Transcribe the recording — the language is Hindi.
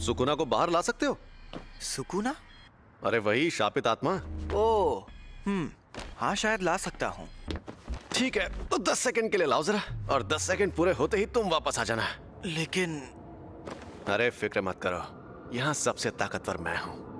सुकुना को बाहर ला सकते हो सुकुना अरे वही शापित आत्मा ओ हम्म हाँ शायद ला सकता हूँ ठीक है तो दस सेकंड के लिए लाओ जरा और दस सेकंड पूरे होते ही तुम वापस आ जाना लेकिन अरे फिक्र मत करो यहाँ सबसे ताकतवर मैं हूँ